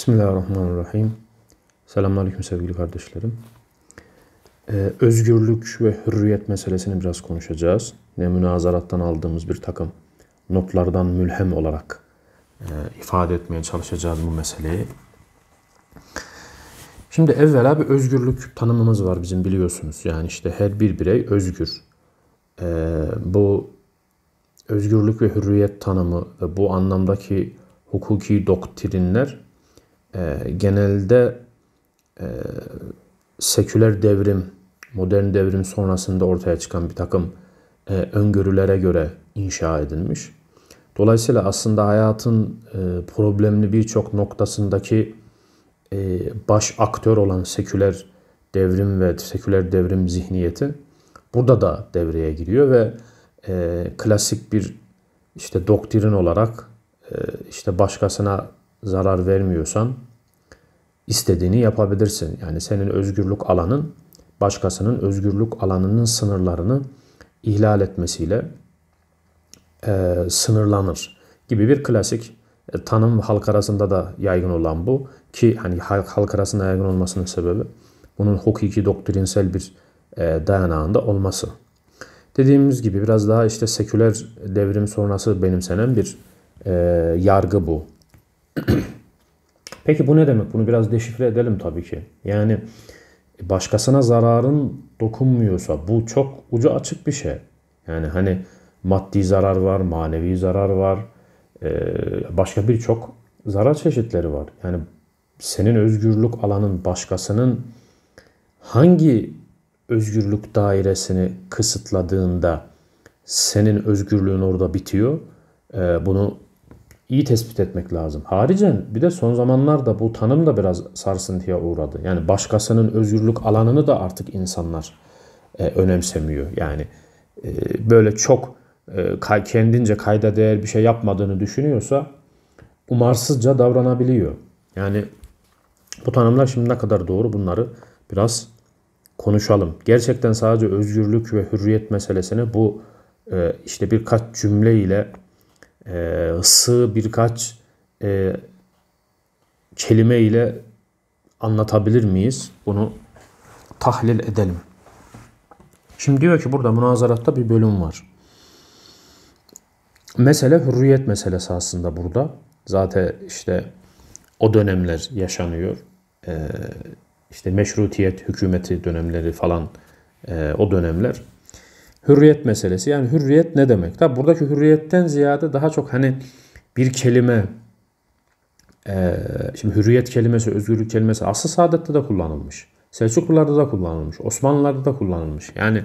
Bismillahirrahmanirrahim. Selamünaleyküm sevgili kardeşlerim. Ee, özgürlük ve hürriyet meselesini biraz konuşacağız. Ne münazarattan aldığımız bir takım notlardan mülhem olarak e, ifade etmeye çalışacağız bu meseleyi. Şimdi evvela bir özgürlük tanımımız var bizim biliyorsunuz. Yani işte her bir birey özgür. Ee, bu özgürlük ve hürriyet tanımı ve bu anlamdaki hukuki doktrinler e, genelde e, seküler devrim, modern devrim sonrasında ortaya çıkan bir takım e, öngörülere göre inşa edilmiş. Dolayısıyla aslında hayatın e, problemli birçok noktasındaki e, baş aktör olan seküler devrim ve seküler devrim zihniyeti burada da devreye giriyor ve e, klasik bir işte doktrin olarak e, işte başkasına zarar vermiyorsan istediğini yapabilirsin. Yani senin özgürlük alanın başkasının özgürlük alanının sınırlarını ihlal etmesiyle e, sınırlanır gibi bir klasik e, tanım halk arasında da yaygın olan bu ki hani halk, halk arasında yaygın olmasının sebebi bunun hukuki doktrinsel bir e, dayanağında olması. Dediğimiz gibi biraz daha işte seküler devrim sonrası benimsenen bir e, yargı bu. Peki bu ne demek? Bunu biraz deşifre edelim tabii ki. Yani başkasına zararın dokunmuyorsa bu çok ucu açık bir şey. Yani hani maddi zarar var, manevi zarar var, e, başka birçok zarar çeşitleri var. Yani senin özgürlük alanın başkasının hangi özgürlük dairesini kısıtladığında senin özgürlüğün orada bitiyor. E, bunu iyi tespit etmek lazım. Haricen bir de son zamanlarda bu tanım da biraz sarsıntıya uğradı. Yani başkasının özgürlük alanını da artık insanlar e, önemsemiyor. Yani e, böyle çok e, kendince kayda değer bir şey yapmadığını düşünüyorsa umarsızca davranabiliyor. Yani bu tanımlar şimdi ne kadar doğru bunları biraz konuşalım. Gerçekten sadece özgürlük ve hürriyet meselesini bu e, işte birkaç cümle ile e, ee, sığ birkaç e, kelime ile anlatabilir miyiz? Bunu tahlil edelim. Şimdi diyor ki burada münazaratta bir bölüm var. Mesele hürriyet meselesi aslında burada. Zaten işte o dönemler yaşanıyor. Ee, işte meşrutiyet hükümeti dönemleri falan e, o dönemler hürriyet meselesi. Yani hürriyet ne demek? Tabi buradaki hürriyetten ziyade daha çok hani bir kelime e, şimdi hürriyet kelimesi, özgürlük kelimesi aslı saadette de kullanılmış. Selçuklularda da kullanılmış. Osmanlılarda da kullanılmış. Yani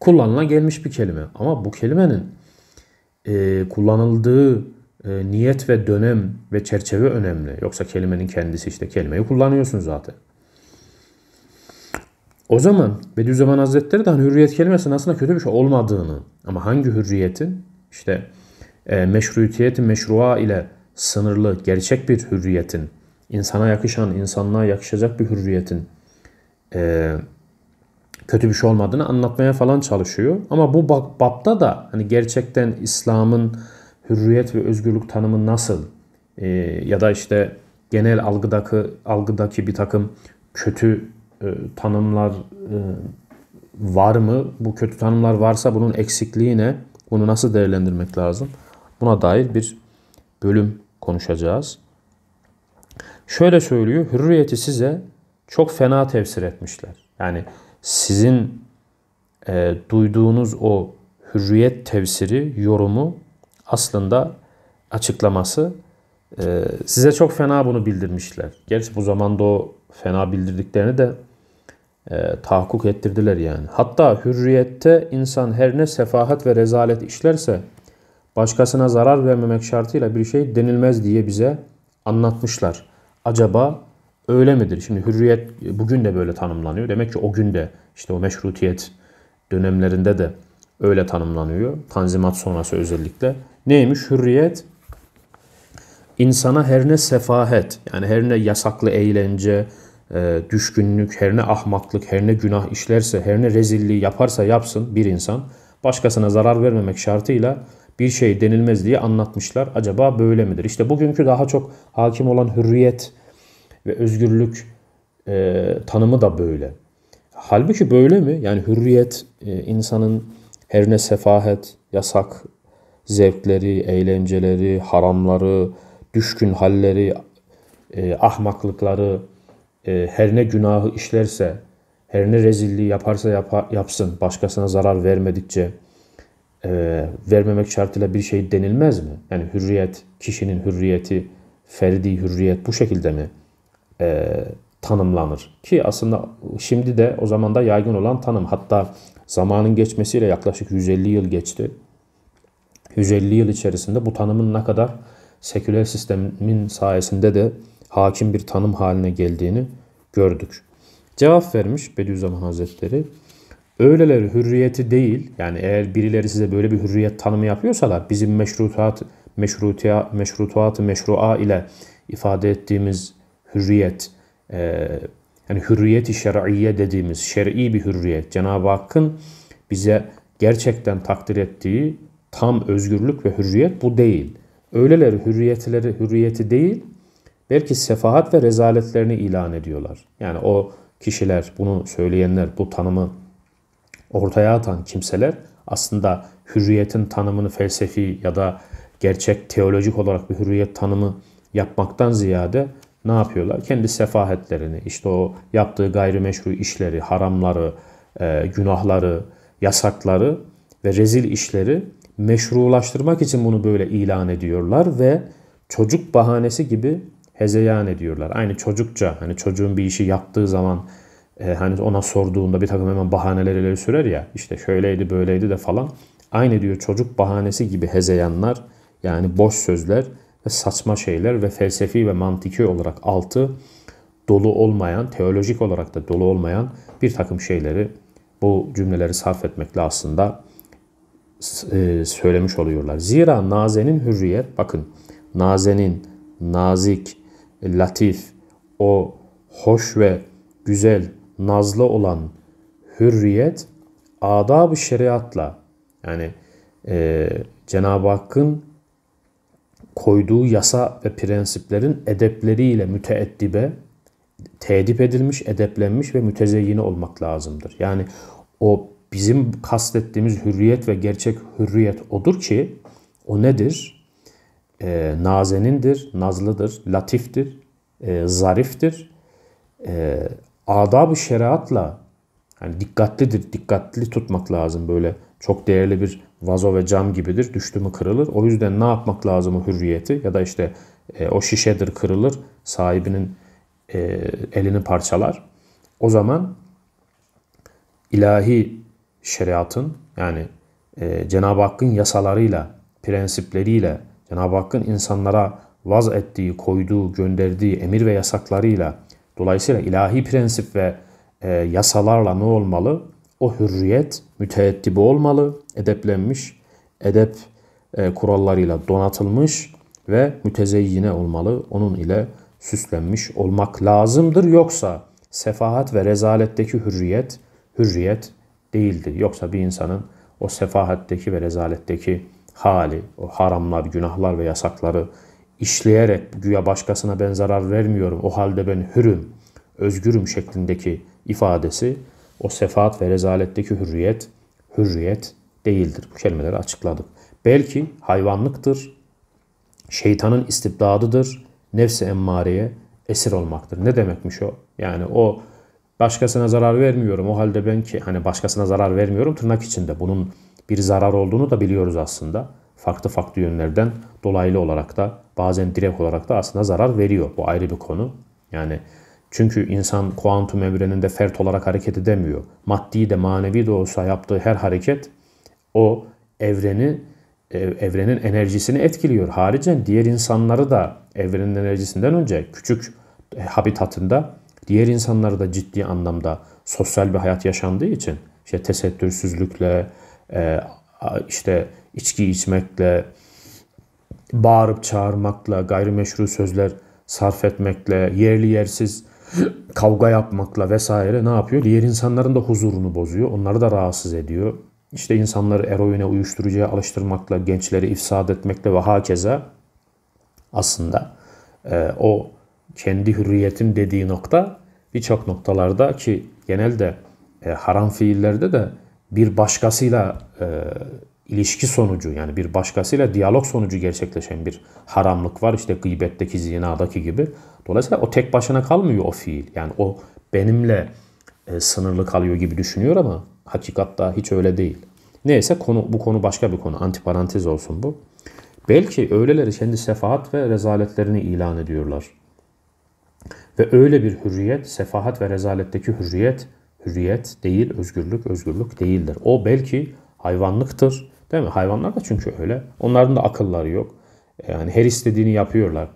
kullanıla gelmiş bir kelime. Ama bu kelimenin e, kullanıldığı e, niyet ve dönem ve çerçeve önemli. Yoksa kelimenin kendisi işte kelimeyi kullanıyorsun zaten. O zaman Bediüzzaman Hazretleri de hani hürriyet kelimesinin aslında kötü bir şey olmadığını ama hangi hürriyetin işte e, meşrutiyetin meşrua ile sınırlı gerçek bir hürriyetin, insana yakışan, insanlığa yakışacak bir hürriyetin e, kötü bir şey olmadığını anlatmaya falan çalışıyor. Ama bu bapta da hani gerçekten İslam'ın hürriyet ve özgürlük tanımı nasıl e, ya da işte genel algıdaki algıdaki bir takım kötü e, tanımlar e, var mı? Bu kötü tanımlar varsa bunun eksikliği ne? Bunu nasıl değerlendirmek lazım? Buna dair bir bölüm konuşacağız. Şöyle söylüyor, hürriyeti size çok fena tefsir etmişler. Yani sizin e, duyduğunuz o hürriyet tefsiri, yorumu aslında açıklaması e, size çok fena bunu bildirmişler. Gerçi bu zamanda o fena bildirdiklerini de e, tahakkuk ettirdiler yani. Hatta hürriyette insan her ne sefahat ve rezalet işlerse başkasına zarar vermemek şartıyla bir şey denilmez diye bize anlatmışlar. Acaba öyle midir? Şimdi hürriyet bugün de böyle tanımlanıyor. Demek ki o gün de işte o meşrutiyet dönemlerinde de öyle tanımlanıyor. Tanzimat sonrası özellikle. Neymiş hürriyet? İnsana her ne sefahet yani her ne yasaklı eğlence, e, düşkünlük, her ne ahmaklık, her ne günah işlerse, her ne rezilliği yaparsa yapsın bir insan başkasına zarar vermemek şartıyla bir şey denilmez diye anlatmışlar. Acaba böyle midir? İşte bugünkü daha çok hakim olan hürriyet ve özgürlük e, tanımı da böyle. Halbuki böyle mi? Yani hürriyet e, insanın her ne sefahet, yasak zevkleri, eğlenceleri, haramları, düşkün halleri, e, ahmaklıkları, ee, her ne günahı işlerse, her ne rezilliği yaparsa yapa, yapsın, başkasına zarar vermedikçe e, vermemek şartıyla bir şey denilmez mi? Yani hürriyet, kişinin hürriyeti, ferdi hürriyet bu şekilde mi e, tanımlanır? Ki aslında şimdi de o zaman da yaygın olan tanım. Hatta zamanın geçmesiyle yaklaşık 150 yıl geçti. 150 yıl içerisinde bu tanımın ne kadar seküler sistemin sayesinde de hakim bir tanım haline geldiğini gördük. Cevap vermiş Bediüzzaman Hazretleri. Öyleleri hürriyeti değil yani eğer birileri size böyle bir hürriyet tanımı yapıyorsalar bizim meşrutat meşrutia meşrutuatı meşrua ile ifade ettiğimiz hürriyet e, yani hürriyeti şer'iye dediğimiz şer'i bir hürriyet Cenab-ı Hakk'ın bize gerçekten takdir ettiği tam özgürlük ve hürriyet bu değil. Öyleleri hürriyetleri hürriyeti değil belki sefahat ve rezaletlerini ilan ediyorlar. Yani o kişiler, bunu söyleyenler, bu tanımı ortaya atan kimseler aslında hürriyetin tanımını felsefi ya da gerçek teolojik olarak bir hürriyet tanımı yapmaktan ziyade ne yapıyorlar? Kendi sefahetlerini, işte o yaptığı gayrimeşru işleri, haramları, e, günahları, yasakları ve rezil işleri meşrulaştırmak için bunu böyle ilan ediyorlar ve çocuk bahanesi gibi hezeyan ediyorlar. Aynı çocukça hani çocuğun bir işi yaptığı zaman e, hani ona sorduğunda bir takım hemen bahaneler ileri sürer ya işte şöyleydi böyleydi de falan. Aynı diyor çocuk bahanesi gibi hezeyanlar yani boş sözler ve saçma şeyler ve felsefi ve mantiki olarak altı dolu olmayan, teolojik olarak da dolu olmayan bir takım şeyleri bu cümleleri sarf etmekle aslında e, söylemiş oluyorlar. Zira nazenin hürriyet, bakın nazenin, nazik, e, latif, o hoş ve güzel, nazlı olan hürriyet adab-ı şeriatla yani e, Cenab-ı Hakk'ın koyduğu yasa ve prensiplerin edepleriyle müteeddibe tedip edilmiş, edeplenmiş ve mütezeyyini olmak lazımdır. Yani o bizim kastettiğimiz hürriyet ve gerçek hürriyet odur ki o nedir? e, nazenindir, nazlıdır, latiftir, e, zariftir. E, adab-ı şeriatla yani dikkatlidir, dikkatli tutmak lazım böyle. Çok değerli bir vazo ve cam gibidir. Düştü mü kırılır. O yüzden ne yapmak lazım o hürriyeti? Ya da işte e, o şişedir kırılır. Sahibinin e, elini parçalar. O zaman ilahi şeriatın yani e, Cenab-ı Hakk'ın yasalarıyla, prensipleriyle, Cenab-ı Hakk'ın insanlara vaz ettiği, koyduğu, gönderdiği emir ve yasaklarıyla dolayısıyla ilahi prensip ve e, yasalarla ne olmalı? O hürriyet müteeddibi olmalı, edeplenmiş, edep e, kurallarıyla donatılmış ve mütezeyyine olmalı. Onun ile süslenmiş olmak lazımdır. Yoksa sefahat ve rezaletteki hürriyet, hürriyet değildir. Yoksa bir insanın o sefahatteki ve rezaletteki hali, o haramlar, günahlar ve yasakları işleyerek güya başkasına ben zarar vermiyorum, o halde ben hürüm, özgürüm şeklindeki ifadesi o sefaat ve rezaletteki hürriyet, hürriyet değildir. Bu kelimeleri açıkladık. Belki hayvanlıktır, şeytanın istibdadıdır, nefsi emmareye esir olmaktır. Ne demekmiş o? Yani o başkasına zarar vermiyorum. O halde ben ki hani başkasına zarar vermiyorum tırnak içinde. Bunun bir zarar olduğunu da biliyoruz aslında. Farklı farklı yönlerden dolaylı olarak da bazen direkt olarak da aslında zarar veriyor. Bu ayrı bir konu. Yani çünkü insan kuantum evreninde fert olarak hareket edemiyor. Maddi de manevi de olsa yaptığı her hareket o evreni e, evrenin enerjisini etkiliyor. Haricen diğer insanları da evrenin enerjisinden önce küçük e, habitatında diğer insanları da ciddi anlamda sosyal bir hayat yaşandığı için işte tesettürsüzlükle, ee, işte içki içmekle, bağırıp çağırmakla, gayrimeşru sözler sarf etmekle, yerli yersiz kavga yapmakla vesaire ne yapıyor? Diğer insanların da huzurunu bozuyor. Onları da rahatsız ediyor. İşte insanları eroine, uyuşturucuya alıştırmakla, gençleri ifsad etmekle ve hakeza aslında e, o kendi hürriyetim dediği nokta birçok noktalarda ki genelde e, haram fiillerde de bir başkasıyla e, ilişki sonucu yani bir başkasıyla diyalog sonucu gerçekleşen bir haramlık var. İşte gıybetteki, zinadaki gibi. Dolayısıyla o tek başına kalmıyor o fiil. Yani o benimle e, sınırlı kalıyor gibi düşünüyor ama hakikatta hiç öyle değil. Neyse konu bu konu başka bir konu. Antiparantez olsun bu. Belki öyleleri kendi sefahat ve rezaletlerini ilan ediyorlar. Ve öyle bir hürriyet, sefahat ve rezaletteki hürriyet hürriyet değil, özgürlük özgürlük değildir. O belki hayvanlıktır. Değil mi? Hayvanlar da çünkü öyle. Onların da akılları yok. E, yani her istediğini yapıyorlar.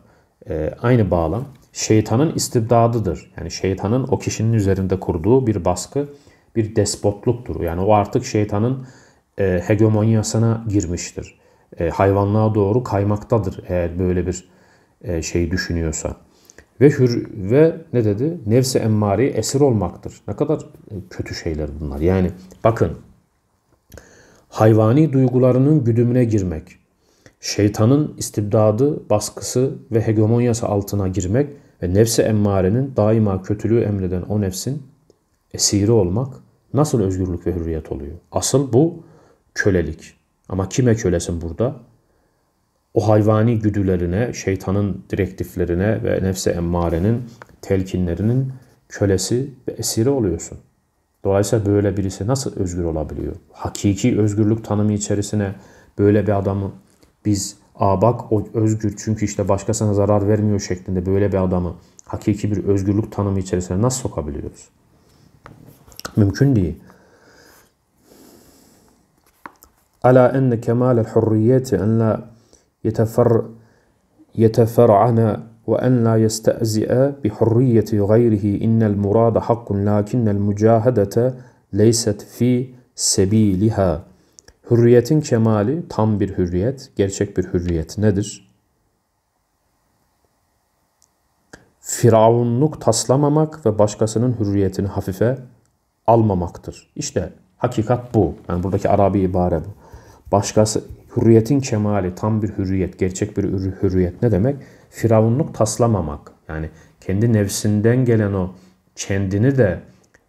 E, aynı bağlam şeytanın istibdadıdır. Yani şeytanın o kişinin üzerinde kurduğu bir baskı, bir despotluktur. Yani o artık şeytanın e, hegemonyasına girmiştir. E, hayvanlığa doğru kaymaktadır eğer böyle bir e, şey düşünüyorsa. Ve hür ve ne dedi? Nefsi emmari esir olmaktır. Ne kadar e, kötü şeyler bunlar. Yani bakın hayvani duygularının güdümüne girmek, şeytanın istibdadı, baskısı ve hegemonyası altına girmek ve nefse emmarenin daima kötülüğü emreden o nefsin esiri olmak nasıl özgürlük ve hürriyet oluyor? Asıl bu kölelik. Ama kime kölesin burada? o hayvani güdülerine, şeytanın direktiflerine ve nefse emmarenin telkinlerinin kölesi ve esiri oluyorsun. Dolayısıyla böyle birisi nasıl özgür olabiliyor? Hakiki özgürlük tanımı içerisine böyle bir adamı biz aa bak o özgür çünkü işte başkasına zarar vermiyor şeklinde böyle bir adamı hakiki bir özgürlük tanımı içerisine nasıl sokabiliyoruz? Mümkün değil. Ala enne kemal el hurriyeti en la يتفر يتفرعن وأن لا يستأزئ بحرية غيره إن المراد حق لكن المجاهدة ليست في sebiliha. Hürriyetin kemali tam bir hürriyet, gerçek bir hürriyet nedir? Firavunluk taslamamak ve başkasının hürriyetini hafife almamaktır. İşte hakikat bu. Yani buradaki Arabi ibare bu. Başkası Hürriyetin kemali, tam bir hürriyet, gerçek bir hürriyet ne demek? Firavunluk taslamamak. Yani kendi nefsinden gelen o kendini de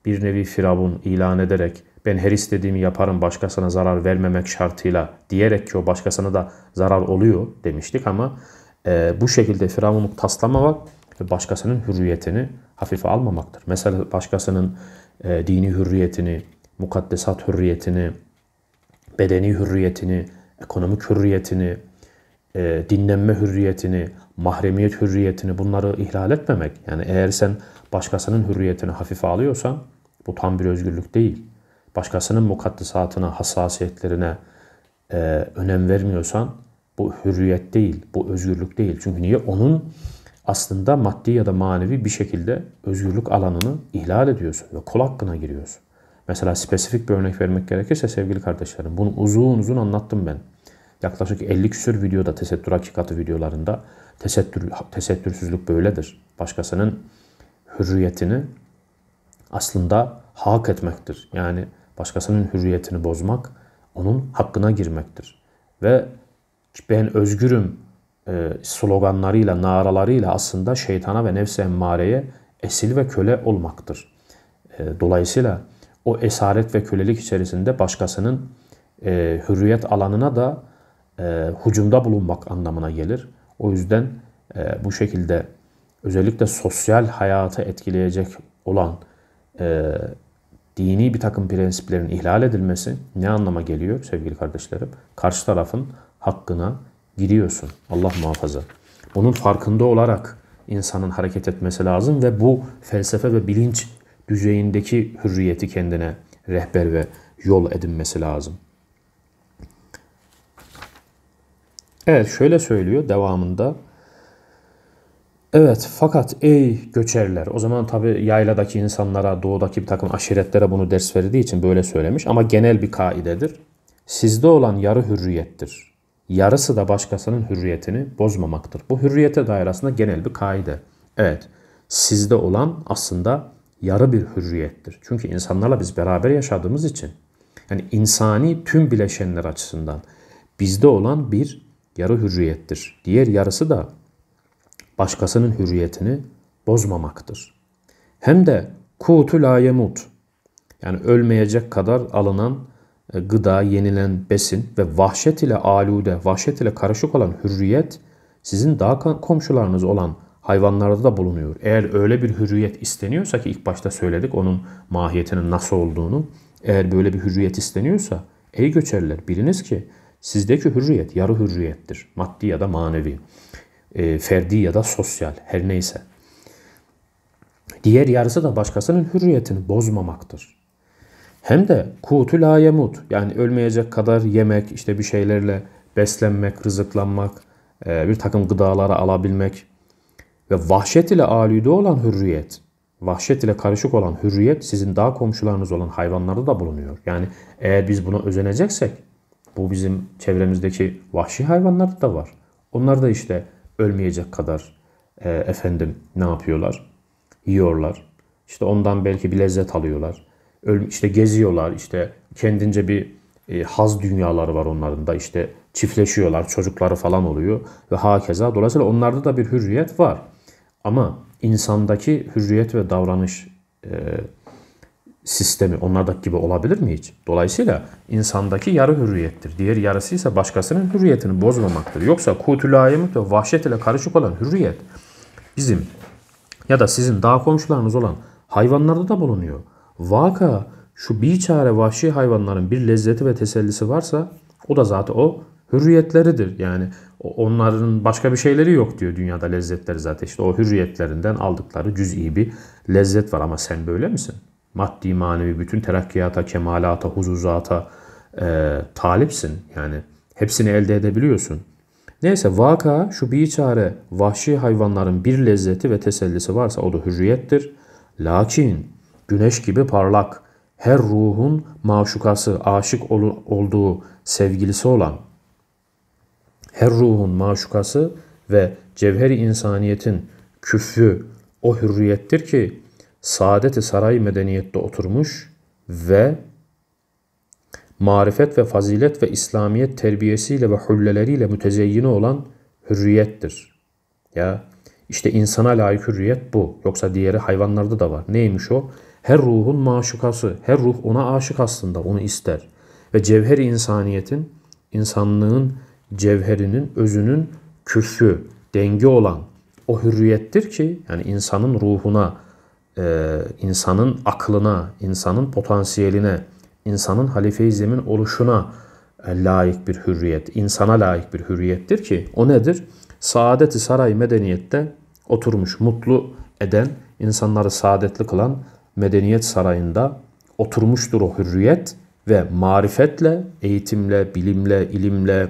bir nevi firavun ilan ederek ben her istediğimi yaparım başkasına zarar vermemek şartıyla diyerek ki o başkasına da zarar oluyor demiştik ama e, bu şekilde firavunluk taslamamak ve başkasının hürriyetini hafife almamaktır. Mesela başkasının e, dini hürriyetini, mukaddesat hürriyetini, bedeni hürriyetini, ekonomik hürriyetini, e, dinlenme hürriyetini, mahremiyet hürriyetini bunları ihlal etmemek. Yani eğer sen başkasının hürriyetini hafife alıyorsan bu tam bir özgürlük değil. Başkasının mukaddesatına, hassasiyetlerine e, önem vermiyorsan bu hürriyet değil, bu özgürlük değil. Çünkü niye? Onun aslında maddi ya da manevi bir şekilde özgürlük alanını ihlal ediyorsun ve kul hakkına giriyorsun. Mesela spesifik bir örnek vermek gerekirse sevgili kardeşlerim bunu uzun uzun anlattım ben. Yaklaşık 50 küsür videoda tesettür hakikati videolarında tesettür, tesettürsüzlük böyledir. Başkasının hürriyetini aslında hak etmektir. Yani başkasının hürriyetini bozmak onun hakkına girmektir. Ve ben özgürüm e, sloganlarıyla, naralarıyla aslında şeytana ve nefse emmareye esil ve köle olmaktır. E, dolayısıyla o esaret ve kölelik içerisinde başkasının e, hürriyet alanına da e, hucumda bulunmak anlamına gelir. O yüzden e, bu şekilde özellikle sosyal hayatı etkileyecek olan e, dini bir takım prensiplerin ihlal edilmesi ne anlama geliyor sevgili kardeşlerim? Karşı tarafın hakkına giriyorsun. Allah muhafaza. Bunun farkında olarak insanın hareket etmesi lazım ve bu felsefe ve bilinç düzeyindeki hürriyeti kendine rehber ve yol edinmesi lazım. Evet şöyle söylüyor devamında. Evet fakat ey göçerler o zaman tabi yayladaki insanlara doğudaki bir takım aşiretlere bunu ders verdiği için böyle söylemiş ama genel bir kaidedir. Sizde olan yarı hürriyettir. Yarısı da başkasının hürriyetini bozmamaktır. Bu hürriyete dair aslında genel bir kaide. Evet sizde olan aslında yarı bir hürriyettir. Çünkü insanlarla biz beraber yaşadığımız için yani insani tüm bileşenler açısından bizde olan bir yarı hürriyettir. Diğer yarısı da başkasının hürriyetini bozmamaktır. Hem de kutu la yani ölmeyecek kadar alınan e, gıda, yenilen besin ve vahşet ile alude, vahşet ile karışık olan hürriyet sizin daha komşularınız olan hayvanlarda da bulunuyor. Eğer öyle bir hürriyet isteniyorsa ki ilk başta söyledik onun mahiyetinin nasıl olduğunu. Eğer böyle bir hürriyet isteniyorsa ey göçerler biliniz ki sizdeki hürriyet yarı hürriyettir. Maddi ya da manevi, e, ferdi ya da sosyal her neyse. Diğer yarısı da başkasının hürriyetini bozmamaktır. Hem de kutu la yemut yani ölmeyecek kadar yemek, işte bir şeylerle beslenmek, rızıklanmak, e, bir takım gıdaları alabilmek, ve vahşet ile alüde olan hürriyet, vahşet ile karışık olan hürriyet sizin daha komşularınız olan hayvanlarda da bulunuyor. Yani eğer biz buna özeneceksek bu bizim çevremizdeki vahşi hayvanlarda da var. Onlar da işte ölmeyecek kadar e, efendim ne yapıyorlar? Yiyorlar. İşte ondan belki bir lezzet alıyorlar. Öl, işte geziyorlar. İşte kendince bir e, haz dünyaları var onların da. İşte çiftleşiyorlar. Çocukları falan oluyor. Ve hakeza. Dolayısıyla onlarda da bir hürriyet var. Ama insandaki hürriyet ve davranış e, sistemi onlardaki gibi olabilir mi hiç? Dolayısıyla insandaki yarı hürriyettir. Diğer yarısı ise başkasının hürriyetini bozmamaktır. Yoksa kutülayimlik ve vahşet ile karışık olan hürriyet bizim ya da sizin daha komşularınız olan hayvanlarda da bulunuyor. Vaka şu bir çare vahşi hayvanların bir lezzeti ve tesellisi varsa o da zaten o hürriyetleridir. Yani onların başka bir şeyleri yok diyor dünyada lezzetleri zaten. İşte o hürriyetlerinden aldıkları cüz'i bir lezzet var ama sen böyle misin? Maddi manevi bütün terakkiyata, kemalata, huzuzata e, talipsin. Yani hepsini elde edebiliyorsun. Neyse vaka şu bir çare vahşi hayvanların bir lezzeti ve tesellisi varsa o da hürriyettir. Lakin güneş gibi parlak her ruhun maşukası, aşık olduğu sevgilisi olan her ruhun maşukası ve cevheri insaniyetin küfü o hürriyettir ki saadeti saray medeniyette oturmuş ve marifet ve fazilet ve İslamiyet terbiyesiyle ve hülleleriyle mütezeyyine olan hürriyettir. Ya işte insana layık hürriyet bu. Yoksa diğeri hayvanlarda da var. Neymiş o? Her ruhun maşukası. Her ruh ona aşık aslında. Onu ister. Ve cevheri insaniyetin, insanlığın cevherinin, özünün küfü, dengi olan o hürriyettir ki yani insanın ruhuna, e, insanın aklına, insanın potansiyeline, insanın halife-i zemin oluşuna e, layık bir hürriyet, insana layık bir hürriyettir ki o nedir? Saadet-i saray medeniyette oturmuş, mutlu eden, insanları saadetli kılan medeniyet sarayında oturmuştur o hürriyet ve marifetle, eğitimle, bilimle, ilimle,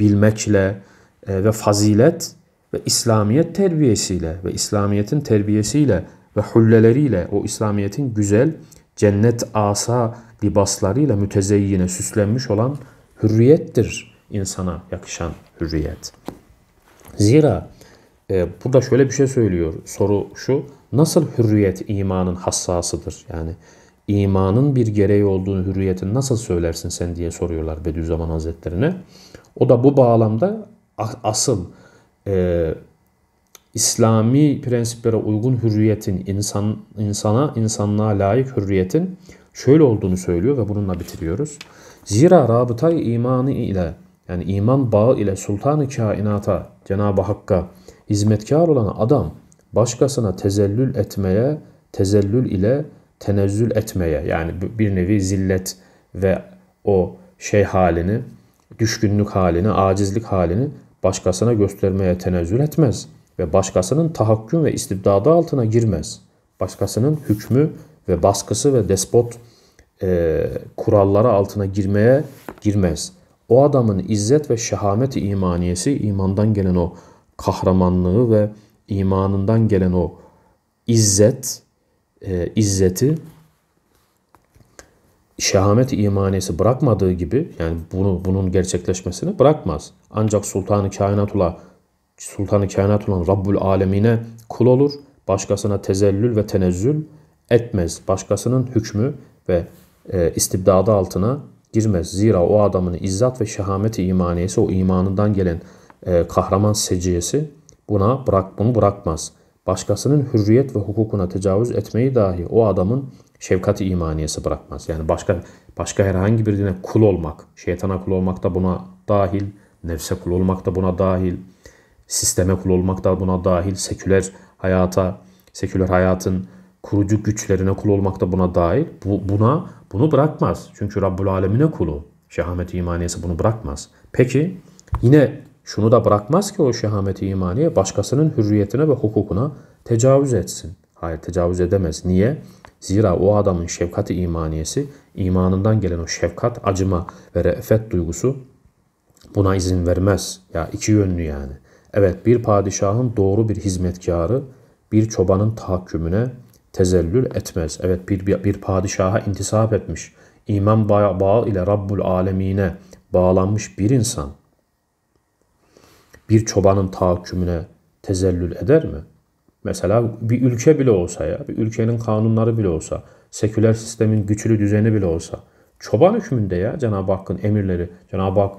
bilməklə e, və fazilət və İslamiyet terbiyesiyle ve İslamiyetin terbiyesiyle ve hulleleriyle o İslamiyetin güzel cennet asa libaslarıyla mütezeyyine süslenmiş olan hürriyettir insana yakışan hürriyet. Zira e, bu da şöyle bir şey söylüyor. Soru şu. Nasıl hürriyet imanın hassasıdır? Yani imanın bir gereği olduğunu hürriyetin nasıl söylersin sen diye soruyorlar Bediüzzaman Hazretlerine. O da bu bağlamda asıl e, İslami prensiplere uygun hürriyetin, insan insana, insanlığa layık hürriyetin şöyle olduğunu söylüyor ve bununla bitiriyoruz. Zira rabıtay imanı ile yani iman bağı ile sultanı kainata, Cenab-ı Hakk'a hizmetkar olan adam başkasına tezellül etmeye, tezellül ile tenezzül etmeye yani bir nevi zillet ve o şey halini düşkünlük halini, acizlik halini başkasına göstermeye tenezzül etmez ve başkasının tahakküm ve istibdadı altına girmez. Başkasının hükmü ve baskısı ve despot e, kuralları altına girmeye girmez. O adamın izzet ve şehamet imaniyesi, imandan gelen o kahramanlığı ve imanından gelen o izzet, e, izzeti şehamet imanesi bırakmadığı gibi yani bunu bunun gerçekleşmesini bırakmaz. Ancak sultanı kainatula sultanı kainat olan Rabbul Alemine kul olur. Başkasına tezellül ve tenezzül etmez. Başkasının hükmü ve e, istibdadı altına girmez. Zira o adamın izzat ve şehameti imaniyesi o imanından gelen e, kahraman seciyesi buna bırak bunu bırakmaz başkasının hürriyet ve hukukuna tecavüz etmeyi dahi o adamın şefkati imaniyesi bırakmaz. Yani başka başka herhangi bir dine kul olmak, şeytana kul olmak da buna dahil, nefse kul olmak da buna dahil, sisteme kul olmak da buna dahil, seküler hayata, seküler hayatın kurucu güçlerine kul olmak da buna dahil. Bu, buna bunu bırakmaz. Çünkü Rabbul Alemine kulu. Şehamet imaniyesi bunu bırakmaz. Peki yine şunu da bırakmaz ki o şehameti imaniye başkasının hürriyetine ve hukukuna tecavüz etsin. Hayır tecavüz edemez. Niye? Zira o adamın şefkati imaniyesi, imanından gelen o şefkat, acıma ve re'fet duygusu buna izin vermez. Ya iki yönlü yani. Evet bir padişahın doğru bir hizmetkarı bir çobanın tahakkümüne tezellül etmez. Evet bir, bir, bir padişaha intisap etmiş, iman bağ ile Rabbul Alemine bağlanmış bir insan bir çobanın tahakkümüne tezellül eder mi? Mesela bir ülke bile olsa ya, bir ülkenin kanunları bile olsa, seküler sistemin güçlü düzeni bile olsa, çoban hükmünde ya Cenab-ı Hakk'ın emirleri, Cenab-ı Hak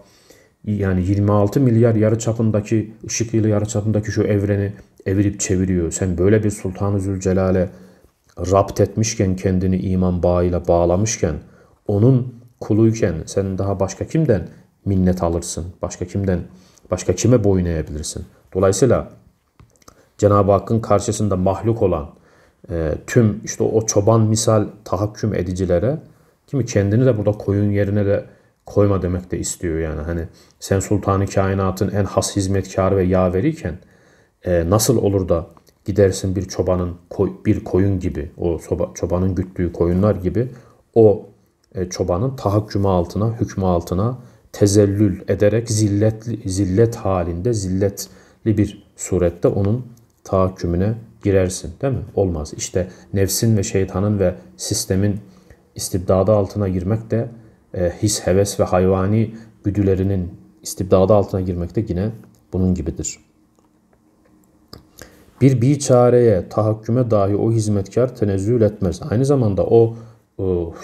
yani 26 milyar yarı çapındaki, ışık yılı yarı çapındaki şu evreni evirip çeviriyor. Sen böyle bir Sultan-ı Zülcelal'e rapt etmişken, kendini iman bağıyla bağlamışken, onun kuluyken sen daha başka kimden minnet alırsın? Başka kimden Başka kime boyun eğebilirsin? Dolayısıyla Cenab-ı Hakk'ın karşısında mahluk olan e, tüm işte o çoban misal tahakküm edicilere kimi kendini de burada koyun yerine de koyma demek de istiyor yani. Hani sen sultanı kainatın en has hizmetkarı ve yaveriyken e, nasıl olur da gidersin bir çobanın koy, bir koyun gibi o soba, çobanın güttüğü koyunlar gibi o e, çobanın tahakkümü altına, hükmü altına tezellül ederek zilletli zillet halinde, zilletli bir surette onun tahakkümüne girersin değil mi? Olmaz. İşte nefsin ve şeytanın ve sistemin istibdadı altına girmek de e, his, heves ve hayvani güdülerinin istibdadı altına girmek de yine bunun gibidir. Bir biçareye, tahakküme dahi o hizmetkar tenezzül etmez. Aynı zamanda o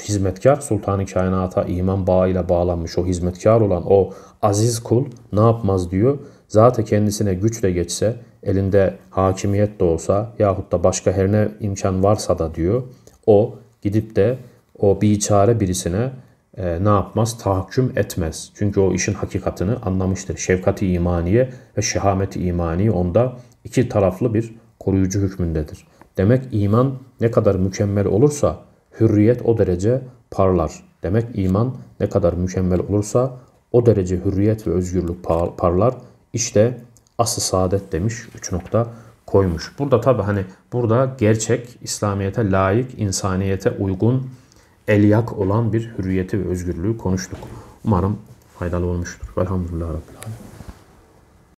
hizmetkar sultanı kainata iman bağıyla bağlanmış o hizmetkar olan o aziz kul ne yapmaz diyor. Zaten kendisine güç de geçse, elinde hakimiyet de olsa yahut da başka her ne imkan varsa da diyor. O gidip de o biçare birisine e, ne yapmaz? Tahakküm etmez. Çünkü o işin hakikatini anlamıştır. Şefkati imaniye ve şehameti imani onda iki taraflı bir koruyucu hükmündedir. Demek iman ne kadar mükemmel olursa hürriyet o derece parlar. Demek iman ne kadar mükemmel olursa o derece hürriyet ve özgürlük parlar. İşte asıl saadet demiş 3 nokta koymuş. Burada tabi hani burada gerçek İslamiyete layık, insaniyete uygun, eliyak olan bir hürriyeti ve özgürlüğü konuştuk. Umarım faydalı olmuştur. Velhamdülillah Rabbil Alemin.